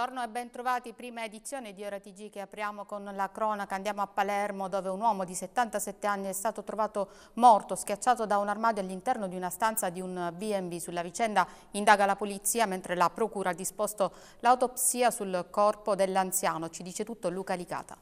Buongiorno e bentrovati, prima edizione di Ora TG che apriamo con la cronaca. Andiamo a Palermo dove un uomo di 77 anni è stato trovato morto, schiacciato da un armadio all'interno di una stanza di un B&B. Sulla vicenda indaga la polizia mentre la procura ha disposto l'autopsia sul corpo dell'anziano. Ci dice tutto Luca Licata.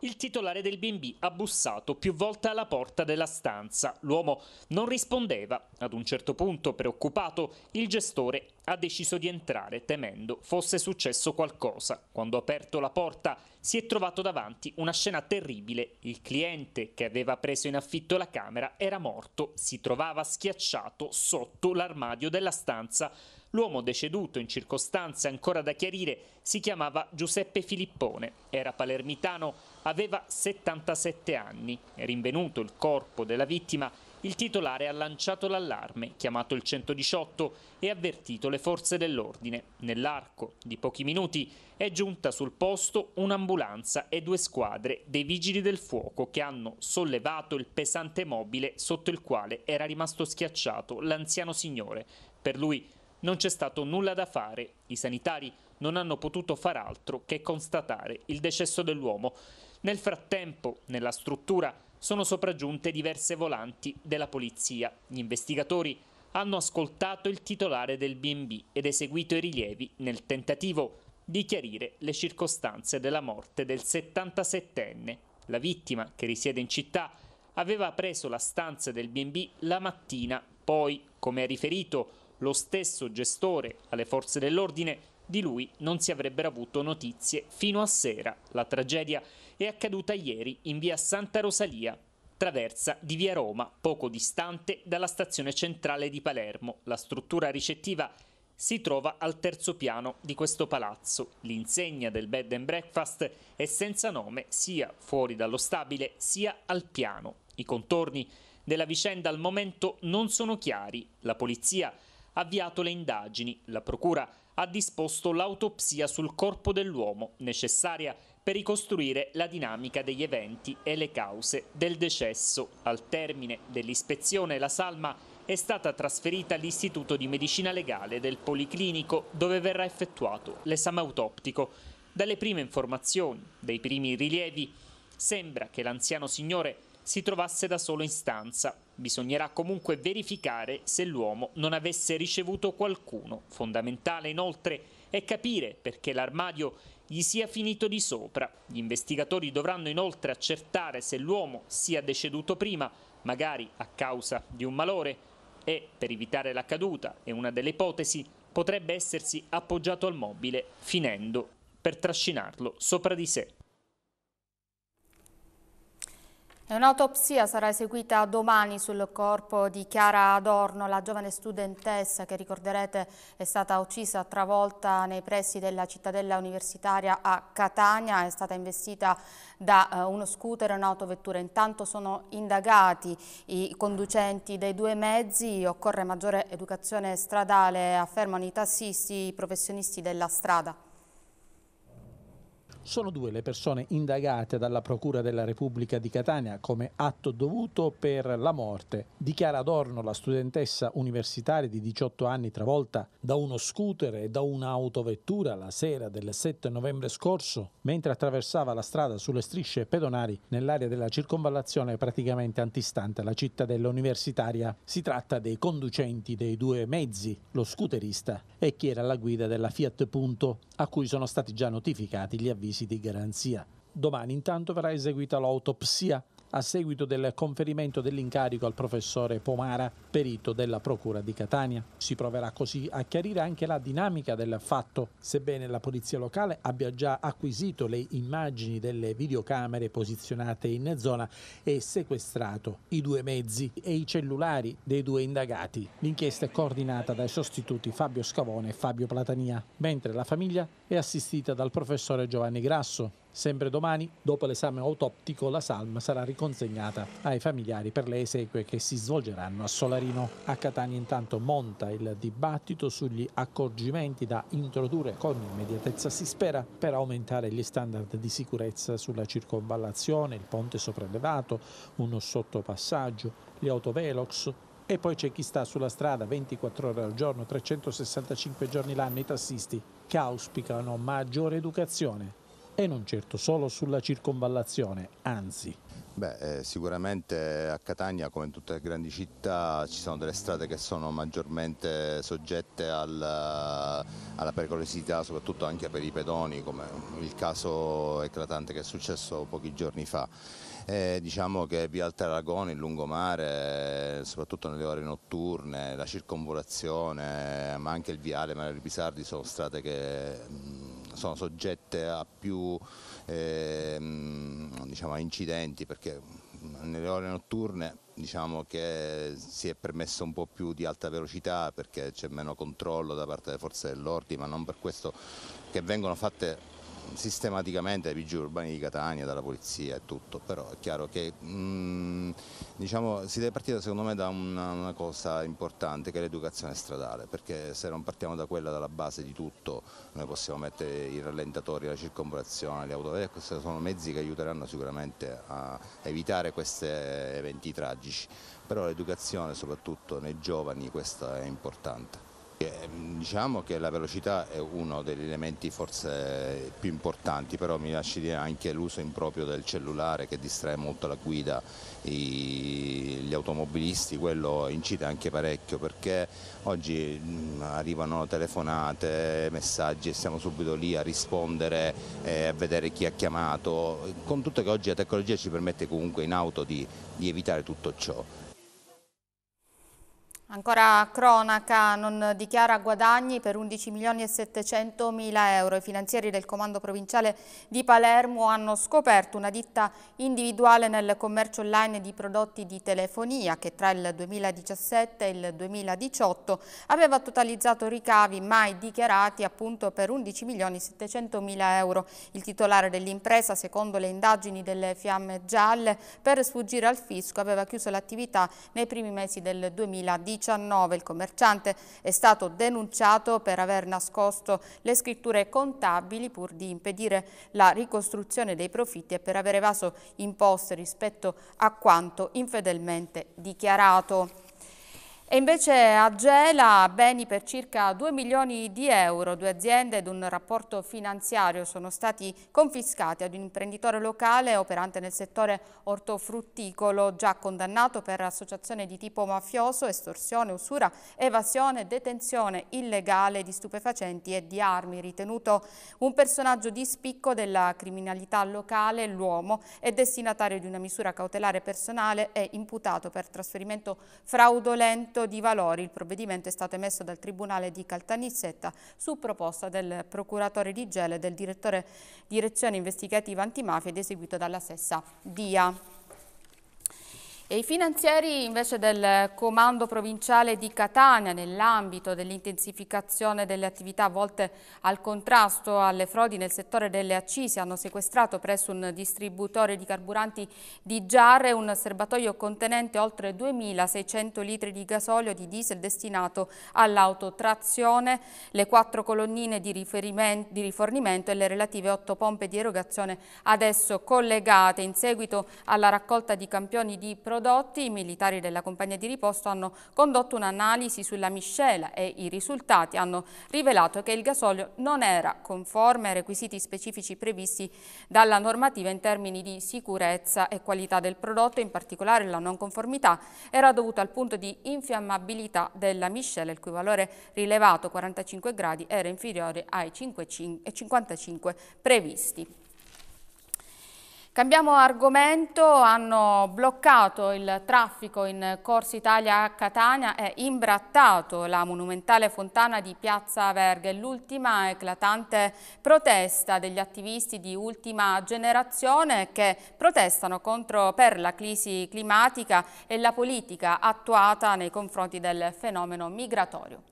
Il titolare del B&B ha bussato più volte alla porta della stanza. L'uomo non rispondeva. Ad un certo punto, preoccupato, il gestore ha deciso di entrare temendo fosse successo qualcosa. Quando ha aperto la porta si è trovato davanti una scena terribile. Il cliente che aveva preso in affitto la camera era morto, si trovava schiacciato sotto l'armadio della stanza. L'uomo deceduto in circostanze ancora da chiarire si chiamava Giuseppe Filippone, era palermitano, aveva 77 anni. Rinvenuto il corpo della vittima, il titolare ha lanciato l'allarme, chiamato il 118 e avvertito le forze dell'ordine. Nell'arco di pochi minuti è giunta sul posto un'ambulanza e due squadre dei vigili del fuoco che hanno sollevato il pesante mobile sotto il quale era rimasto schiacciato l'anziano signore. Per lui non c'è stato nulla da fare. I sanitari non hanno potuto far altro che constatare il decesso dell'uomo. Nel frattempo, nella struttura sono sopraggiunte diverse volanti della polizia. Gli investigatori hanno ascoltato il titolare del BB ed eseguito i rilievi nel tentativo di chiarire le circostanze della morte del 77enne. La vittima, che risiede in città, aveva preso la stanza del BB la mattina, poi, come ha riferito lo stesso gestore alle forze dell'ordine, di lui non si avrebbero avuto notizie fino a sera. La tragedia è accaduta ieri in via Santa Rosalia, traversa di via Roma, poco distante dalla stazione centrale di Palermo. La struttura ricettiva si trova al terzo piano di questo palazzo. L'insegna del bed and breakfast è senza nome sia fuori dallo stabile sia al piano. I contorni della vicenda al momento non sono chiari. La polizia ha avviato le indagini. La Procura ha disposto l'autopsia sul corpo dell'uomo, necessaria per ricostruire la dinamica degli eventi e le cause del decesso. Al termine dell'ispezione la salma è stata trasferita all'Istituto di Medicina Legale del Policlinico dove verrà effettuato l'esame autoptico. Dalle prime informazioni, dai primi rilievi, sembra che l'anziano signore si trovasse da solo in stanza Bisognerà comunque verificare se l'uomo non avesse ricevuto qualcuno. Fondamentale inoltre è capire perché l'armadio gli sia finito di sopra. Gli investigatori dovranno inoltre accertare se l'uomo sia deceduto prima, magari a causa di un malore, e per evitare la caduta, è una delle ipotesi, potrebbe essersi appoggiato al mobile, finendo per trascinarlo sopra di sé. Un'autopsia sarà eseguita domani sul corpo di Chiara Adorno, la giovane studentessa che ricorderete è stata uccisa travolta nei pressi della cittadella universitaria a Catania, è stata investita da eh, uno scooter e un'autovettura. Intanto sono indagati i conducenti dei due mezzi, occorre maggiore educazione stradale, affermano i tassisti, i professionisti della strada. Sono due le persone indagate dalla Procura della Repubblica di Catania come atto dovuto per la morte di Chiara Adorno, la studentessa universitaria di 18 anni travolta da uno scooter e da un'autovettura la sera del 7 novembre scorso, mentre attraversava la strada sulle strisce pedonali nell'area della circonvallazione praticamente antistante la cittadella universitaria. Si tratta dei conducenti dei due mezzi, lo scooterista e chi era alla guida della Fiat Punto, a cui sono stati già notificati gli avvisi avvisi di garanzia. Domani intanto verrà eseguita l'autopsia a seguito del conferimento dell'incarico al professore Pomara, perito della Procura di Catania. Si proverà così a chiarire anche la dinamica del fatto, sebbene la polizia locale abbia già acquisito le immagini delle videocamere posizionate in zona e sequestrato i due mezzi e i cellulari dei due indagati. L'inchiesta è coordinata dai sostituti Fabio Scavone e Fabio Platania, mentre la famiglia è assistita dal professore Giovanni Grasso, Sempre domani, dopo l'esame autoptico, la salma sarà riconsegnata ai familiari per le esequie che si svolgeranno a Solarino. A Catania intanto monta il dibattito sugli accorgimenti da introdurre con immediatezza, si spera, per aumentare gli standard di sicurezza sulla circonvallazione, il ponte sopraelevato, uno sottopassaggio, gli autovelox, e poi c'è chi sta sulla strada 24 ore al giorno, 365 giorni l'anno, i tassisti, che auspicano maggiore educazione e non certo solo sulla circonvallazione, anzi. Beh, eh, sicuramente a Catania, come in tutte le grandi città, ci sono delle strade che sono maggiormente soggette al, alla pericolosità, soprattutto anche per i pedoni, come il caso eclatante che è successo pochi giorni fa. E eh, diciamo che via Alta Aragone, il lungomare, soprattutto nelle ore notturne, la circonvolazione, ma anche il viale Mario Pisardi sono strade che mm, sono soggette a più ehm, diciamo, incidenti perché nelle ore notturne diciamo che si è permesso un po' più di alta velocità perché c'è meno controllo da parte delle forze dell'ordine, ma non per questo che vengono fatte sistematicamente dai vigili urbani di Catania, dalla polizia e tutto, però è chiaro che mh, mm, diciamo, si deve partire secondo me da una, una cosa importante che è l'educazione stradale, perché se non partiamo da quella, dalla base di tutto, noi possiamo mettere i rallentatori, la circonvolazione, le autovie, questi ecco, sono mezzi che aiuteranno sicuramente a evitare questi eventi tragici, però l'educazione soprattutto nei giovani questa è importante che diciamo che la velocità è uno degli elementi forse più importanti, però mi lasci dire anche l'uso improprio del cellulare che distrae molto la guida, i, gli automobilisti, quello incide anche parecchio perché oggi arrivano telefonate, messaggi e siamo subito lì a rispondere, eh, a vedere chi ha chiamato, con tutto che oggi la tecnologia ci permette comunque in auto di, di evitare tutto ciò. Ancora cronaca, non dichiara guadagni per 11 milioni e 700 mila euro. I finanzieri del Comando Provinciale di Palermo hanno scoperto una ditta individuale nel commercio online di prodotti di telefonia che tra il 2017 e il 2018 aveva totalizzato ricavi mai dichiarati appunto per 11 milioni e 700 mila euro. Il titolare dell'impresa, secondo le indagini delle Fiamme Gialle, per sfuggire al fisco aveva chiuso l'attività nei primi mesi del 2018. 2019 il commerciante è stato denunciato per aver nascosto le scritture contabili pur di impedire la ricostruzione dei profitti e per aver evaso imposte rispetto a quanto infedelmente dichiarato. E invece a Gela beni per circa 2 milioni di euro, due aziende ed un rapporto finanziario sono stati confiscati ad un imprenditore locale operante nel settore ortofrutticolo già condannato per associazione di tipo mafioso, estorsione, usura, evasione, detenzione illegale di stupefacenti e di armi, ritenuto un personaggio di spicco della criminalità locale, l'uomo è destinatario di una misura cautelare personale e imputato per trasferimento fraudolento aggiornamento di valori. Il provvedimento è stato emesso dal Tribunale di Caltanissetta su proposta del procuratore di Gela e del direttore direzione investigativa antimafia ed eseguito dalla stessa DIA. E I finanzieri invece del comando provinciale di Catania nell'ambito dell'intensificazione delle attività volte al contrasto alle frodi nel settore delle accise hanno sequestrato presso un distributore di carburanti di Giarre un serbatoio contenente oltre 2.600 litri di gasolio di diesel destinato all'autotrazione, le quattro colonnine di, di rifornimento e le relative otto pompe di erogazione adesso collegate in seguito alla raccolta di campioni di produzione Rodotti, i militari della compagnia di riposto hanno condotto un'analisi sulla miscela e i risultati hanno rivelato che il gasolio non era conforme ai requisiti specifici previsti dalla normativa in termini di sicurezza e qualità del prodotto, in particolare la non conformità era dovuta al punto di infiammabilità della miscela, il cui valore rilevato 45 gradi era inferiore ai 55 previsti. Cambiamo argomento, hanno bloccato il traffico in Corsa Italia a Catania e imbrattato la monumentale fontana di Piazza Verga, l'ultima eclatante protesta degli attivisti di ultima generazione che protestano contro per la crisi climatica e la politica attuata nei confronti del fenomeno migratorio.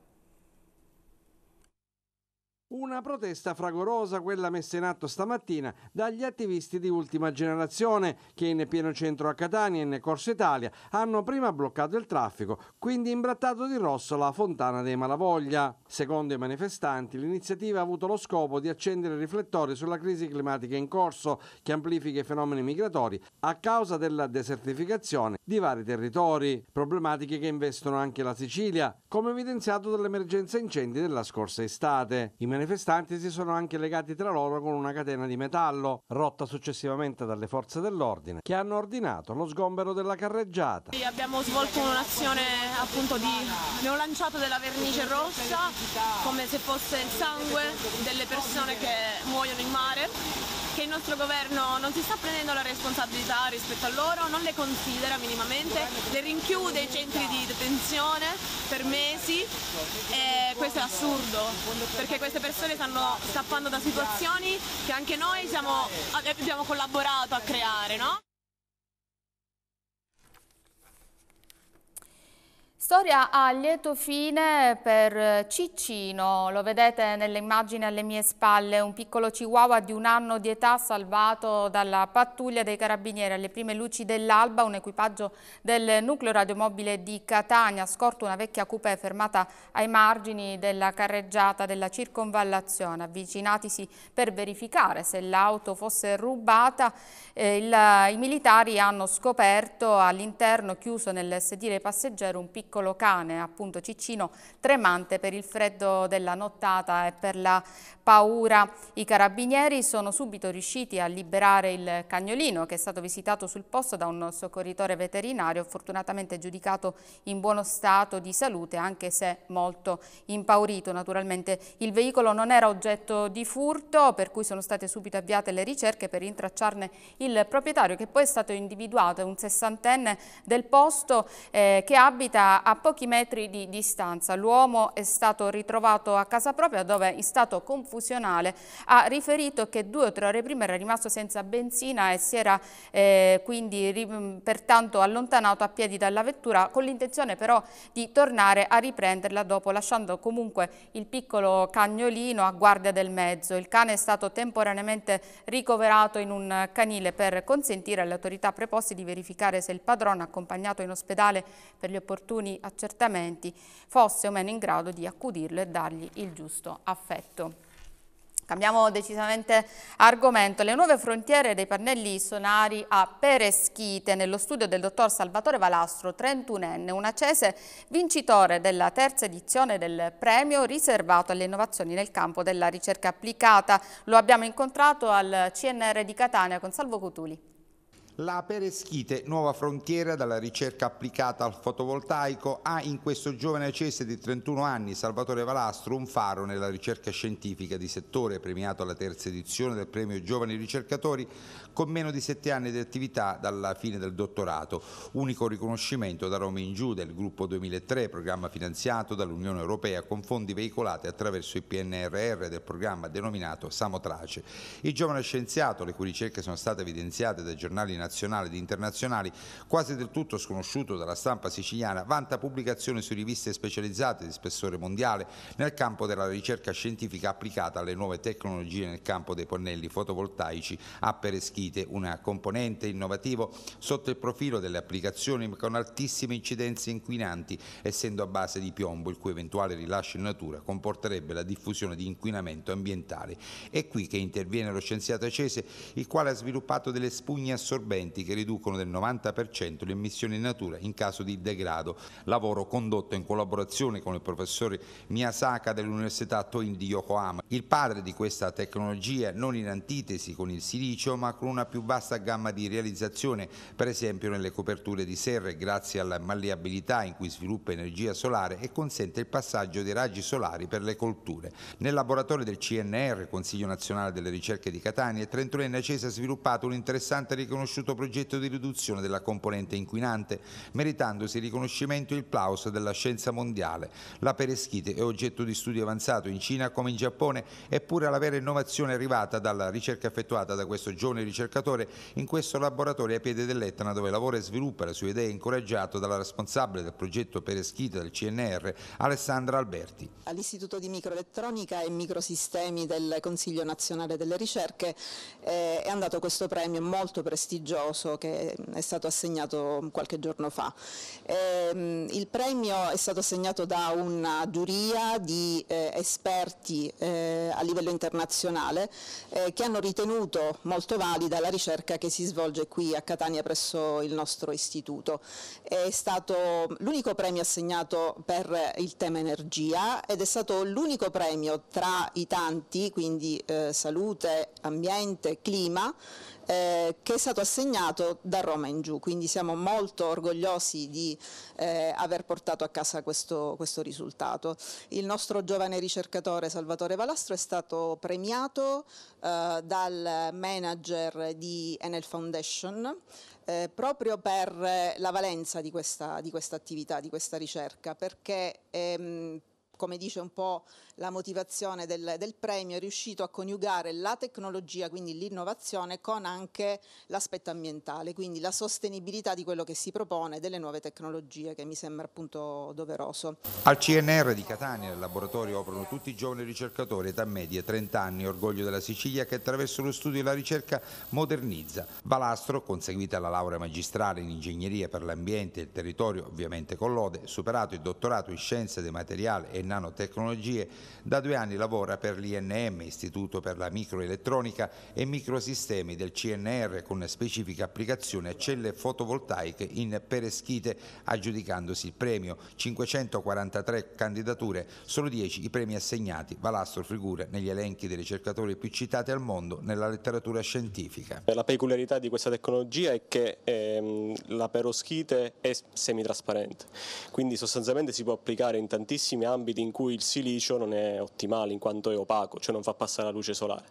Una protesta fragorosa quella messa in atto stamattina dagli attivisti di ultima generazione che in pieno centro a Catania e in Corso Italia hanno prima bloccato il traffico, quindi imbrattato di rosso la fontana dei Malavoglia. Secondo i manifestanti l'iniziativa ha avuto lo scopo di accendere riflettori sulla crisi climatica in corso che amplifica i fenomeni migratori a causa della desertificazione di vari territori, problematiche che investono anche la Sicilia, come evidenziato dall'emergenza incendi della scorsa estate. I manifestanti si sono anche legati tra loro con una catena di metallo, rotta successivamente dalle forze dell'ordine, che hanno ordinato lo sgombero della carreggiata. Abbiamo svolto un'azione appunto di... abbiamo lanciato della vernice rossa come se fosse il sangue delle persone che muoiono in mare che il nostro governo non si sta prendendo la responsabilità rispetto a loro, non le considera minimamente, le rinchiude i centri di detenzione per mesi e questo è assurdo perché queste persone stanno scappando da situazioni che anche noi siamo, abbiamo collaborato a creare. No? Storia a lieto fine per Ciccino, lo vedete nelle immagini alle mie spalle, un piccolo chihuahua di un anno di età salvato dalla pattuglia dei carabinieri alle prime luci dell'alba, un equipaggio del nucleo radiomobile di Catania, scorto una vecchia coupé fermata ai margini della carreggiata della circonvallazione, avvicinatisi per verificare se l'auto fosse rubata, eh, il, i militari hanno scoperto all'interno, chiuso nel sedile passeggero, un piccolo piccolo cane, appunto Ciccino, tremante per il freddo della nottata e per la paura. I carabinieri sono subito riusciti a liberare il cagnolino che è stato visitato sul posto da un soccorritore veterinario, fortunatamente giudicato in buono stato di salute anche se molto impaurito. Naturalmente il veicolo non era oggetto di furto per cui sono state subito avviate le ricerche per rintracciarne il proprietario che poi è stato individuato, è un sessantenne del posto eh, che abita a pochi metri di distanza. L'uomo è stato ritrovato a casa propria dove in stato confusionale ha riferito che due o tre ore prima era rimasto senza benzina e si era eh, quindi mm, pertanto allontanato a piedi dalla vettura con l'intenzione però di tornare a riprenderla dopo lasciando comunque il piccolo cagnolino a guardia del mezzo. Il cane è stato temporaneamente ricoverato in un canile per consentire alle autorità preposte di verificare se il padrone accompagnato in ospedale per gli opportuni gli accertamenti fosse o meno in grado di accudirlo e dargli il giusto affetto. Cambiamo decisamente argomento. Le nuove frontiere dei pannelli sonari a Pereschite, nello studio del dottor Salvatore Valastro, 31enne, un accese vincitore della terza edizione del premio riservato alle innovazioni nel campo della ricerca applicata. Lo abbiamo incontrato al CNR di Catania con Salvo Cutuli. La Pereschite, nuova frontiera dalla ricerca applicata al fotovoltaico, ha in questo giovane acese di 31 anni, Salvatore Valastro, un faro nella ricerca scientifica di settore, premiato alla terza edizione del premio Giovani Ricercatori, con meno di sette anni di attività dalla fine del dottorato, unico riconoscimento da Roma in giù del gruppo 2003, programma finanziato dall'Unione Europea con fondi veicolati attraverso il PNRR del programma denominato Samotrace. Il giovane scienziato, le cui ricerche sono state evidenziate dai giornali nazionali ed internazionali, quasi del tutto sconosciuto dalla stampa siciliana, vanta pubblicazioni su riviste specializzate di spessore mondiale nel campo della ricerca scientifica applicata alle nuove tecnologie nel campo dei pannelli fotovoltaici a Pereschini partite una componente innovativa sotto il profilo delle applicazioni con altissime incidenze inquinanti, essendo a base di piombo il cui eventuale rilascio in natura comporterebbe la diffusione di inquinamento ambientale. È qui che interviene lo scienziato Cese, il quale ha sviluppato delle spugne assorbenti che riducono del 90% le emissioni in natura in caso di degrado, lavoro condotto in collaborazione con il professore Miyasaka dell'Università Toin di Yokohama, il padre di questa tecnologia non in antitesi con il silicio ma con una più vasta gamma di realizzazione, per esempio nelle coperture di serre grazie alla malleabilità in cui sviluppa energia solare e consente il passaggio dei raggi solari per le colture. Nel laboratorio del CNR, Consiglio Nazionale delle Ricerche di Catania, Trentulena Innacese ha sviluppato un interessante e riconosciuto progetto di riduzione della componente inquinante, meritandosi il riconoscimento e il plauso della scienza mondiale. La pereschite è oggetto di studio avanzato in Cina come in Giappone, eppure la vera innovazione è arrivata dalla ricerca effettuata da questo giovane ricercatore ricercatore in questo laboratorio a piede dell'Etna dove lavora e sviluppa le sue idee incoraggiato dalla responsabile del progetto Pereschita del CNR Alessandra Alberti. All'Istituto di Microelettronica e Microsistemi del Consiglio Nazionale delle Ricerche eh, è andato questo premio molto prestigioso che mm, è stato assegnato qualche giorno fa. Ehm, il premio è stato assegnato da una giuria di eh, esperti eh, a livello internazionale che hanno ritenuto molto valido dalla ricerca che si svolge qui a Catania presso il nostro istituto. È stato l'unico premio assegnato per il tema energia ed è stato l'unico premio tra i tanti, quindi eh, salute, ambiente, clima, eh, che è stato assegnato da Roma in giù, quindi siamo molto orgogliosi di eh, aver portato a casa questo, questo, risultato. Il nostro giovane ricercatore Salvatore Valastro è stato premiato eh, dal manager di Enel Foundation eh, proprio per la valenza di questa, di questa, attività, di questa ricerca, perché ehm, come dice un po' la motivazione del, del premio, è riuscito a coniugare la tecnologia, quindi l'innovazione, con anche l'aspetto ambientale, quindi la sostenibilità di quello che si propone, delle nuove tecnologie, che mi sembra appunto doveroso. Al CNR di Catania, nel laboratorio, operano tutti i giovani ricercatori, età media, 30 anni, orgoglio della Sicilia, che attraverso lo studio e la ricerca modernizza. Balastro, conseguita la laurea magistrale in ingegneria per l'ambiente e il territorio, ovviamente con lode, superato il dottorato in scienze dei materiali e nanotecnologie, da due anni lavora per l'INM, Istituto per la Microelettronica e Microsistemi del CNR, con specifica applicazione a celle fotovoltaiche in Pereschite, aggiudicandosi il premio. 543 candidature, solo 10 i premi assegnati. Valastro figura negli elenchi dei ricercatori più citati al mondo nella letteratura scientifica. La peculiarità di questa tecnologia è che ehm, la peroschite è semitrasparente, quindi sostanzialmente si può applicare in tantissimi ambiti in cui il silicio non condizione ottimale in quanto è opaco, cioè non fa passare la luce solare.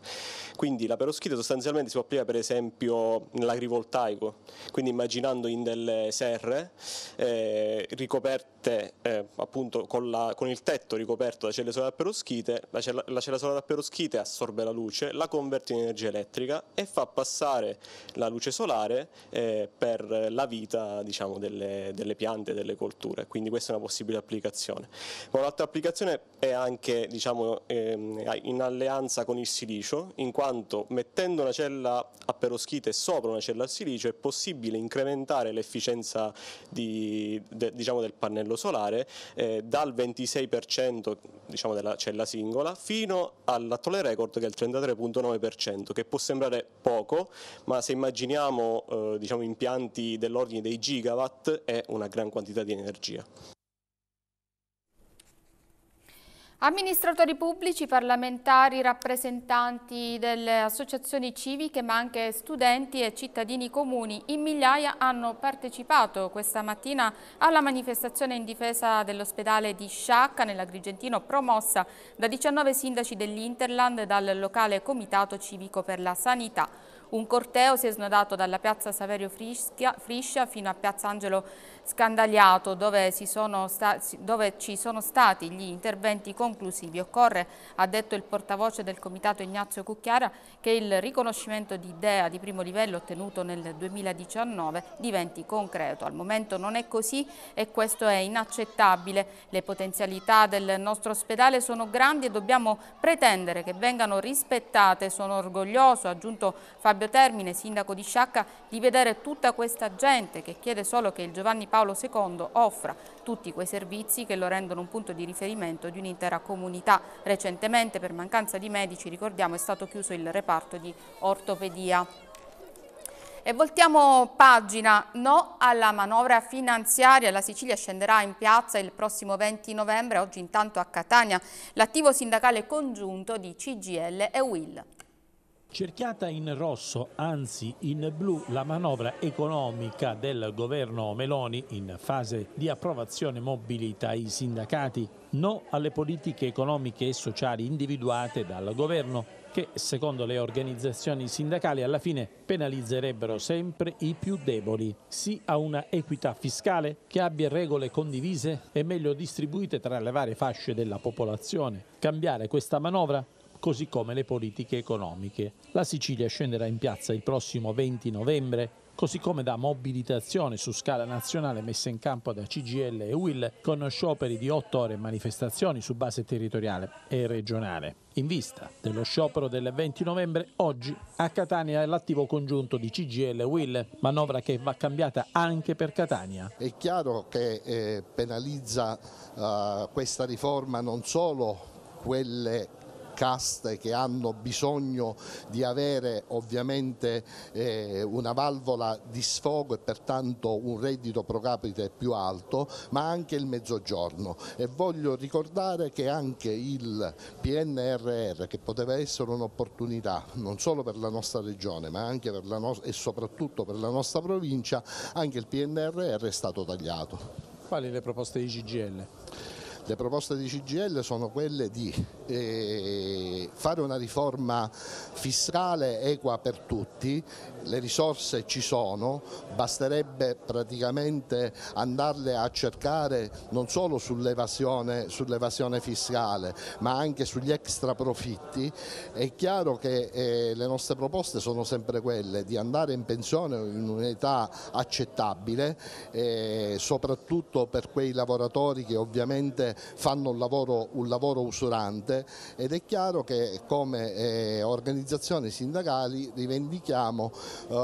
Quindi la perovskita sostanzialmente si può applicare per esempio nell'agrivoltaico, quindi immaginando in delle serre eh, ricoperte eh, appunto con, la, con, il tetto ricoperto da celle solari a perovskite, la cella, la cella solare a perovskite assorbe la luce, la converte in energia elettrica e fa passare la luce solare eh, per la vita diciamo, delle, delle piante, delle colture. Quindi questa è una possibile applicazione. Ma un'altra applicazione è anche che diciamo, ehm, in alleanza con il silicio, in quanto mettendo una cella a peroschite sopra una cella a silicio è possibile incrementare l'efficienza di, de, diciamo, del pannello solare eh, dal 26% diciamo, della cella singola fino all'attuale record che è il 33.9%, che può sembrare poco, ma se immaginiamo eh, diciamo, impianti dell'ordine dei gigawatt è una gran quantità di energia. Amministratori pubblici, parlamentari, rappresentanti delle associazioni civiche ma anche studenti e cittadini comuni in migliaia hanno partecipato questa mattina alla manifestazione in difesa dell'ospedale di Sciacca nell'Agrigentino promossa da 19 sindaci dell'Interland e dal locale Comitato Civico per la Sanità. Un corteo si è snodato dalla piazza Saverio Frischia, Friscia fino a piazza Angelo Scandagliato dove, dove, ci sono stati gli interventi conclusivi. Occorre, ha detto il portavoce del comitato Ignazio Cucchiara, che il riconoscimento di idea di primo livello ottenuto nel 2019 diventi concreto. Al momento non è così e questo è inaccettabile. Le potenzialità del nostro ospedale sono grandi e dobbiamo pretendere che vengano rispettate. Sono orgoglioso, ha aggiunto Fabio medio termine, sindaco di Sciacca, di vedere tutta questa gente che chiede solo che il Giovanni Paolo II offra tutti quei servizi che lo rendono un punto di riferimento di un'intera comunità. Recentemente per mancanza di medici, ricordiamo, è stato chiuso il reparto di ortopedia. E voltiamo pagina, no alla manovra finanziaria, la Sicilia scenderà in piazza il prossimo 20 novembre, oggi intanto a Catania, l'attivo sindacale congiunto di CGL e WIL. Cerchiata in rosso, anzi in blu, la manovra economica del governo Meloni in fase di approvazione mobilita i sindacati, no alle politiche economiche e sociali individuate dal governo che secondo le organizzazioni sindacali alla fine penalizzerebbero sempre i più deboli. Sì a una equità fiscale che abbia regole condivise e meglio distribuite tra le varie fasce della popolazione. Cambiare questa manovra così come le politiche economiche. La Sicilia scenderà in piazza il prossimo 20 novembre così come da mobilitazione su scala nazionale messa in campo da CGL e UIL con scioperi di 8 ore e manifestazioni su base territoriale e regionale. In vista dello sciopero del 20 novembre, oggi a Catania è l'attivo congiunto di CGL e UIL, manovra che va cambiata anche per Catania. È chiaro che eh, penalizza eh, questa riforma non solo quelle caste che hanno bisogno di avere ovviamente eh, una valvola di sfogo e pertanto un reddito pro capite più alto, ma anche il mezzogiorno. E voglio ricordare che anche il PNRR, che poteva essere un'opportunità non solo per la nostra regione, ma anche per la nostra e soprattutto per la nostra provincia, anche il PNRR è stato tagliato. Quali le proposte di GGL? Le proposte di CGL sono quelle di eh, fare una riforma fiscale equa per tutti, le risorse ci sono, basterebbe praticamente andarle a cercare non solo sull'evasione sull fiscale ma anche sugli extra profitti. È chiaro che eh, le nostre proposte sono sempre quelle di andare in pensione in un'età accettabile, eh, soprattutto per quei lavoratori che ovviamente fanno un lavoro, un lavoro usurante ed è chiaro che come eh, organizzazioni sindacali rivendichiamo eh,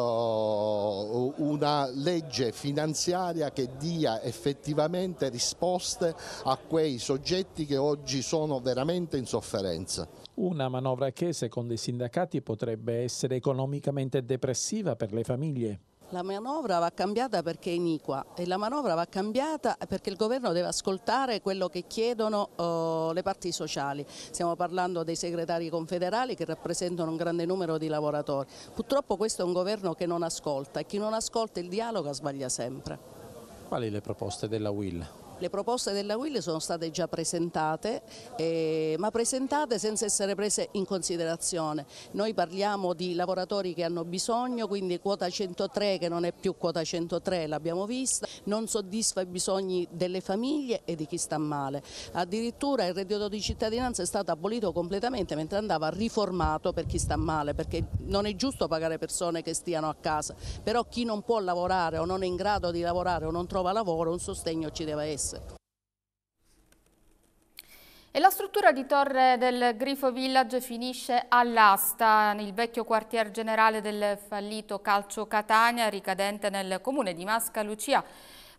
una legge finanziaria che dia effettivamente risposte a quei soggetti che oggi sono veramente in sofferenza. Una manovra che secondo i sindacati potrebbe essere economicamente depressiva per le famiglie. La manovra va cambiata perché è iniqua e la manovra va cambiata perché il governo deve ascoltare quello che chiedono oh, le parti sociali. Stiamo parlando dei segretari confederali che rappresentano un grande numero di lavoratori. Purtroppo questo è un governo che non ascolta e chi non ascolta il dialogo sbaglia sempre. Quali le proposte della Will? Le proposte della Will sono state già presentate, eh, ma presentate senza essere prese in considerazione. Noi parliamo di lavoratori che hanno bisogno, quindi quota 103 che non è più quota 103, l'abbiamo vista, non soddisfa i bisogni delle famiglie e di chi sta male. Addirittura il reddito di cittadinanza è stato abolito completamente mentre andava riformato per chi sta male, perché non è giusto pagare persone che stiano a casa, però chi non può lavorare o non è in grado di lavorare o non trova lavoro un sostegno ci deve essere gas. E la struttura di torre del Grifo Village finisce all'asta nel vecchio quartier generale del fallito Calcio Catania, ricadente nel comune di Masca Lucia.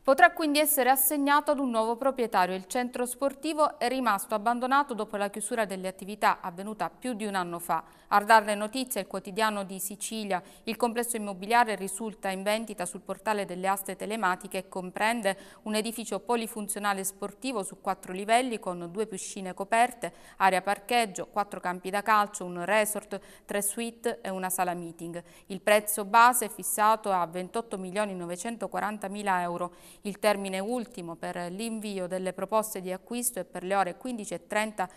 Potrà quindi essere assegnato ad un nuovo proprietario. Il centro sportivo è rimasto abbandonato dopo la chiusura delle attività avvenuta più di un anno fa. A darle notizia il quotidiano di Sicilia, il complesso immobiliare risulta in vendita sul portale delle aste telematiche e comprende un edificio polifunzionale sportivo su quattro livelli con due piscine coperte, area parcheggio, quattro campi da calcio, un resort, tre suite e una sala meeting. Il prezzo base è fissato a 28.940.000 euro. Il termine ultimo per l'invio delle proposte di acquisto è per le ore 15.30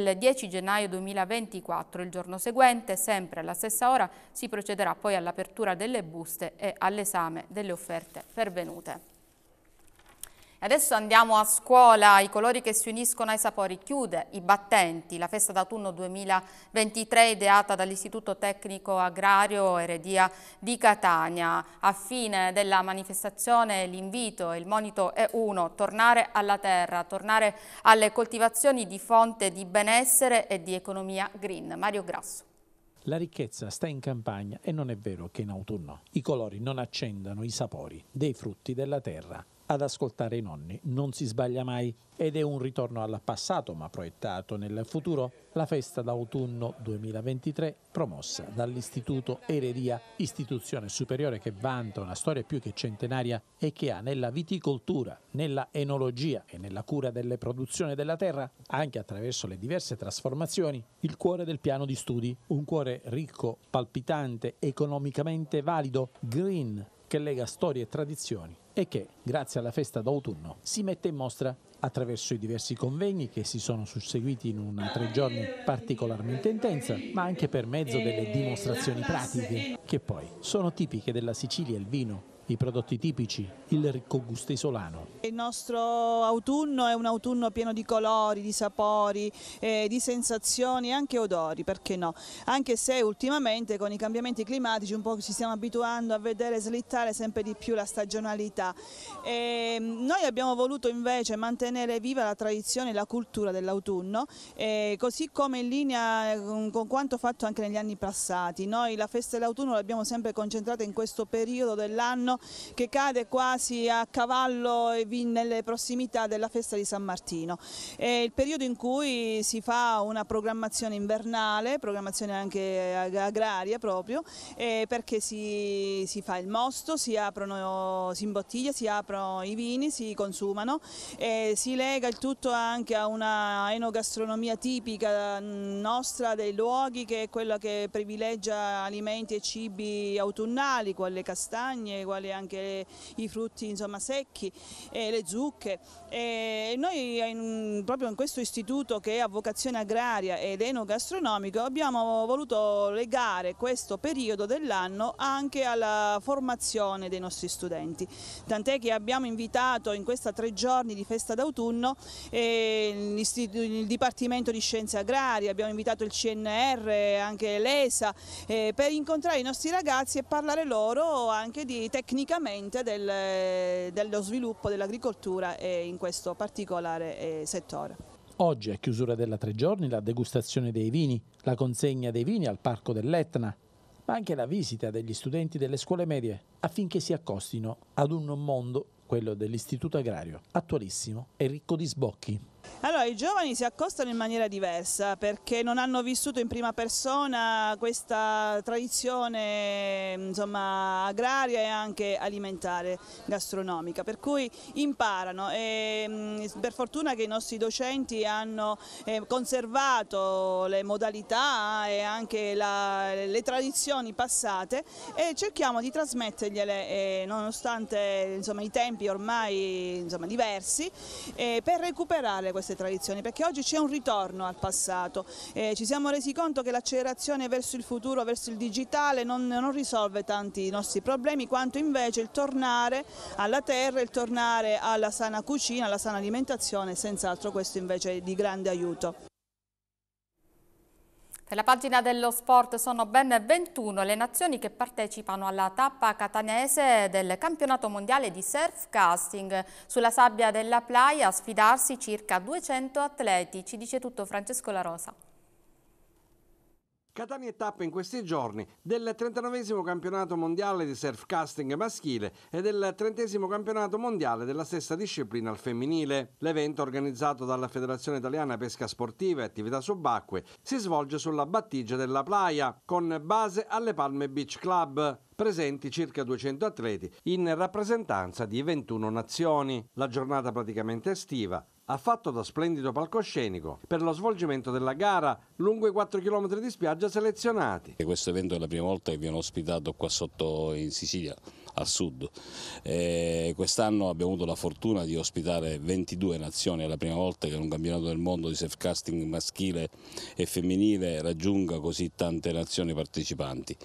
del 10 gennaio 2024. Il giorno seguente, sempre alla stessa ora, si procederà poi all'apertura delle buste e all'esame delle offerte pervenute. Adesso andiamo a scuola, i colori che si uniscono ai sapori, chiude i battenti, la festa d'autunno 2023 ideata dall'Istituto Tecnico Agrario Eredia di Catania. A fine della manifestazione l'invito, e il monito è uno, tornare alla terra, tornare alle coltivazioni di fonte di benessere e di economia green. Mario Grasso. La ricchezza sta in campagna e non è vero che in autunno. I colori non accendano i sapori dei frutti della terra ad ascoltare i nonni. Non si sbaglia mai ed è un ritorno al passato ma proiettato nel futuro. La festa d'autunno 2023 promossa dall'Istituto Ereria, istituzione superiore che vanta una storia più che centenaria e che ha nella viticoltura, nella enologia e nella cura delle produzioni della terra, anche attraverso le diverse trasformazioni, il cuore del piano di studi. Un cuore ricco, palpitante, economicamente valido, green, che lega storie e tradizioni e che, grazie alla festa d'autunno, si mette in mostra attraverso i diversi convegni che si sono susseguiti in una tre giorni particolarmente intensa, ma anche per mezzo delle dimostrazioni pratiche, che poi sono tipiche della Sicilia il vino i prodotti tipici, il ricco gusto isolano. Il nostro autunno è un autunno pieno di colori, di sapori, eh, di sensazioni e anche odori, perché no? Anche se ultimamente con i cambiamenti climatici un po' ci stiamo abituando a vedere slittare sempre di più la stagionalità. E mm, noi abbiamo voluto invece mantenere viva la tradizione e la cultura dell'autunno, eh, così come in linea eh, con quanto fatto anche negli anni passati. Noi la festa dell'autunno l'abbiamo sempre concentrata in questo periodo dell'anno Valentino che cade quasi a cavallo nelle prossimità della festa di San Martino. È il periodo in cui si fa una programmazione invernale, programmazione anche agraria proprio, perché si, si, fa il mosto, si aprono, si imbottiglia, si aprono i vini, si consumano, si lega il tutto anche a una enogastronomia tipica mm, nostra dei luoghi che è quella che privilegia alimenti e cibi autunnali, quali le castagne, quali cereali, anche i frutti insomma, secchi, e le zucche. E noi in, proprio in questo istituto che ha vocazione agraria ed enogastronomico abbiamo voluto legare questo periodo dell'anno anche alla formazione dei nostri studenti, tant'è che abbiamo invitato in questi tre giorni di festa d'autunno eh, il Dipartimento di Scienze Agrarie, abbiamo invitato il CNR, anche l'ESA, eh, per incontrare i nostri ragazzi e parlare loro anche di tecnologie tecnicamente del, dello sviluppo dell'agricoltura in questo particolare eh, settore. Oggi, a chiusura della tre giorni, la degustazione dei vini, la consegna dei vini al Parco dell'Etna, ma anche la visita degli studenti delle scuole medie affinché si accostino ad un mondo, quello dell'istituto agrario, attualissimo e ricco di sbocchi. Allora, i giovani si accostano in maniera diversa perché non hanno vissuto in prima persona questa tradizione insomma, agraria e anche alimentare, gastronomica, per cui imparano e mm, per fortuna che i nostri docenti hanno eh, conservato le modalità e anche la, le tradizioni passate e cerchiamo di trasmettergliele eh, nonostante insomma, i tempi ormai insomma, diversi eh, per recuperare queste tradizioni, perché oggi c'è un ritorno al passato, eh, ci siamo resi conto che l'accelerazione verso il futuro, verso il digitale non, non risolve tanti i nostri problemi, quanto invece il tornare alla terra, il tornare alla sana cucina, alla sana alimentazione, senz'altro questo invece è di grande aiuto. Per la pagina dello sport sono ben 21 le nazioni che partecipano alla tappa catanese del campionato mondiale di surf casting. Sulla sabbia della playa a sfidarsi circa 200 atleti, ci dice tutto Francesco La Rosa. Catania è tappa in questi giorni del 39 campionato mondiale di surf casting maschile e del 30 campionato mondiale della stessa disciplina al femminile. L'evento organizzato dalla Federazione Italiana Pesca Sportiva e Attività Subacquee si svolge sulla battigia della Playa con base alle Palme Beach Club presenti circa 200 atleti in rappresentanza di 21 nazioni. La giornata praticamente estiva ha fatto da splendido palcoscenico per lo svolgimento della gara lungo i 4 km di spiaggia selezionati. Questo evento è la prima volta che viene ospitato qua sotto in Sicilia al sud. quest'anno abbiamo avuto la fortuna di ospitare 22 nazioni, è la prima volta che un campionato del mondo di self maschile e femminile raggiunga così tante nazioni partecipanti.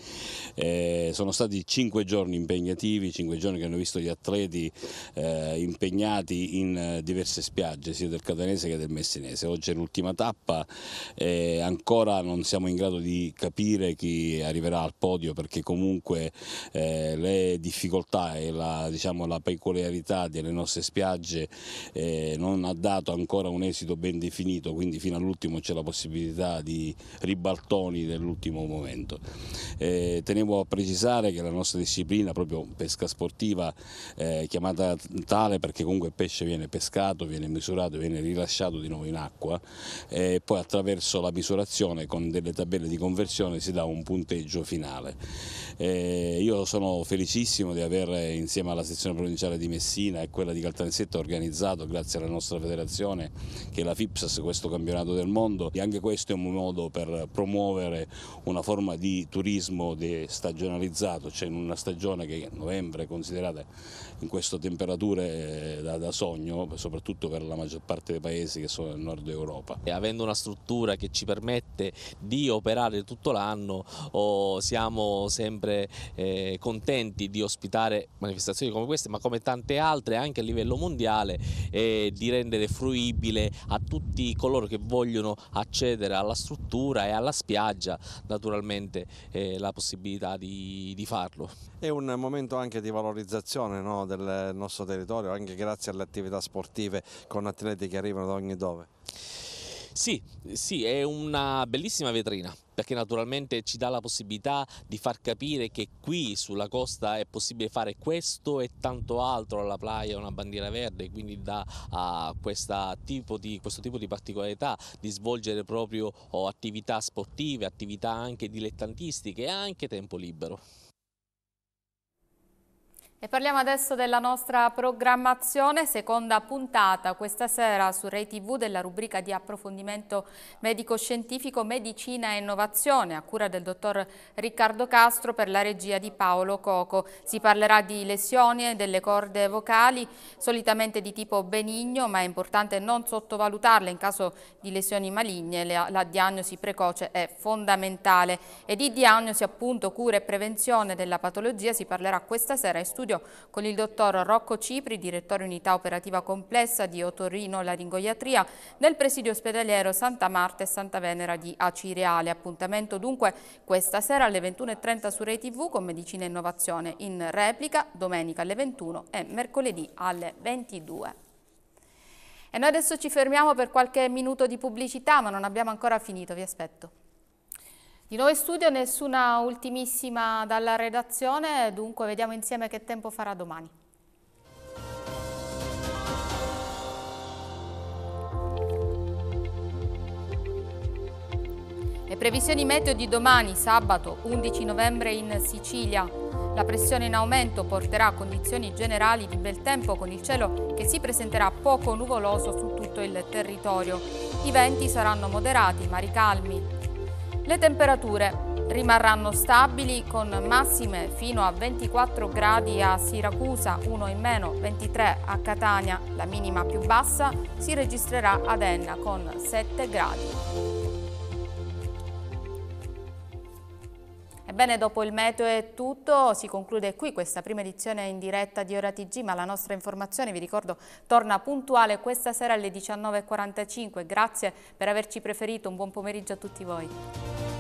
sono stati 5 giorni impegnativi, 5 giorni che hanno visto gli atleti eh, impegnati in eh, diverse spiagge, sia del catanese che del messinese. Oggi è l'ultima tappa ancora non siamo in grado di capire chi arriverà al podio perché comunque eh, le difficoltà difficoltà e la, diciamo, la peculiarità delle nostre spiagge eh, non ha dato ancora un esito ben definito, quindi fino all'ultimo c'è la possibilità di ribaltoni dell'ultimo momento. Eh, tenevo a precisare che la nostra disciplina, proprio pesca sportiva, eh, chiamata tale perché comunque il pesce viene pescato, viene misurato, viene rilasciato di nuovo in acqua eh, e poi attraverso la misurazione con delle tabelle di conversione si dà un punteggio finale. Eh, io sono felicissimo contentissimo di aver eh, insieme alla sezione provinciale di Messina e quella di Caltanissetta organizzato grazie alla nostra federazione che è la FIPSAS questo campionato del mondo e anche questo è un modo per promuovere una forma di turismo stagionalizzato, cioè in una stagione che a novembre è considerata in queste temperature eh, da, da, sogno, soprattutto per la maggior parte dei paesi che sono nel nord Europa. E avendo una struttura che ci permette di operare tutto l'anno oh, siamo sempre eh, contenti di ospitare ospitare manifestazioni come queste, ma come tante altre anche a livello mondiale, e eh, di rendere fruibile a tutti coloro che vogliono accedere alla struttura e alla spiaggia naturalmente eh, la possibilità di, di, farlo. È un momento anche di valorizzazione no, del nostro territorio, anche grazie alle attività sportive con atleti che arrivano da ogni dove. Sì, sì, è una bellissima vetrina perché naturalmente ci dà la possibilità di far capire che qui sulla costa è possibile fare questo e tanto altro, alla playa una bandiera verde, quindi dà a tipo di, questo tipo di particolarità di svolgere proprio oh, attività sportive, attività anche dilettantistiche e anche tempo libero. E parliamo adesso della nostra programmazione, seconda puntata questa sera su Rai TV della rubrica di approfondimento medico-scientifico Medicina e Innovazione a cura del dottor Riccardo Castro per la regia di Paolo Coco. Si parlerà di lesioni delle corde vocali, solitamente di tipo benigno, ma è importante non sottovalutarle in caso di lesioni maligne, la, la diagnosi precoce è fondamentale. E di diagnosi appunto cura e prevenzione della patologia si parlerà questa sera in studio con il dottor Rocco Cipri, direttore unità operativa complessa di Otorrino Laringoiatria nel presidio ospedaliero Santa Marta e Santa Venera di Acireale. Appuntamento dunque questa sera alle 21.30 su Rai TV con Medicina e Innovazione in replica domenica alle 21 e mercoledì alle 22. E noi adesso ci fermiamo per qualche minuto di pubblicità, ma non abbiamo ancora finito, vi aspetto. Di nuovo in studio nessuna ultimissima dalla redazione, dunque vediamo insieme che tempo farà domani. Le previsioni meteo di domani, sabato 11 novembre in Sicilia. La pressione in aumento porterà a condizioni generali di bel tempo con il cielo che si presenterà poco nuvoloso su tutto il territorio. I venti saranno moderati ma ricalmi le temperature rimarranno stabili con massime fino a 24 gradi a Siracusa, 1 in meno, 23 a Catania. La minima più bassa si registrerà ad Enna con 7 gradi. Ebbene, dopo il meteo è tutto, si conclude qui questa prima edizione in diretta di Ora TG, ma la nostra informazione, vi ricordo, torna puntuale questa sera alle 19.45. Grazie per averci preferito, un buon pomeriggio a tutti voi.